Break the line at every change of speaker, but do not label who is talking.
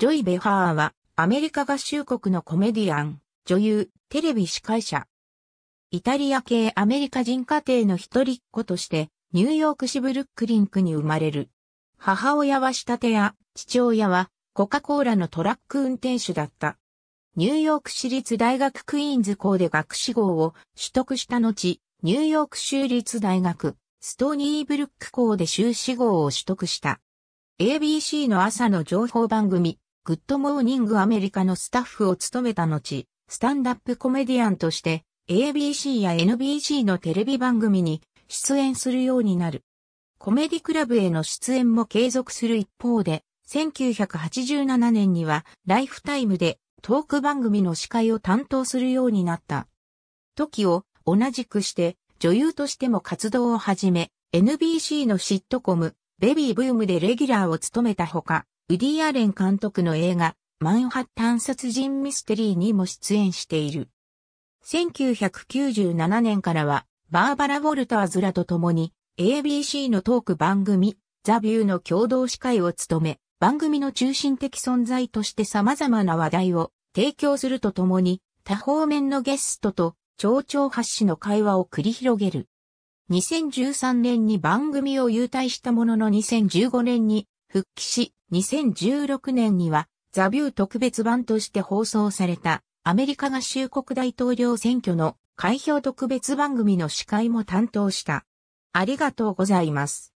ジョイ・ベハーは、アメリカ合衆国のコメディアン、女優、テレビ司会者。イタリア系アメリカ人家庭の一人っ子として、ニューヨーク市ブルックリンクに生まれる。母親は仕立て屋、父親はコカ・コーラのトラック運転手だった。ニューヨーク市立大学クイーンズ校で学士号を取得した後、ニューヨーク州立大学、ストーニーブルック校で修士号を取得した。ABC の朝の情報番組、グッドモーニングアメリカのスタッフを務めた後、スタンダップコメディアンとして ABC や NBC のテレビ番組に出演するようになる。コメディクラブへの出演も継続する一方で、1987年にはライフタイムでトーク番組の司会を担当するようになった。時を同じくして女優としても活動を始め、NBC のシットコム、ベビーブームでレギュラーを務めたほか、ウディ・アレン監督の映画、マンハッタン殺人ミステリーにも出演している。1997年からは、バーバラ・ウォルターズらと共に、ABC のトーク番組、ザ・ビューの共同司会を務め、番組の中心的存在として様々な話題を提供するとともに、多方面のゲストと、町長発しの会話を繰り広げる。2013年に番組を優退したものの2015年に復帰し、2016年にはザ・ビュー特別版として放送されたアメリカ合衆国大統領選挙の開票特別番組の司会も担当した。ありがとうござい
ます。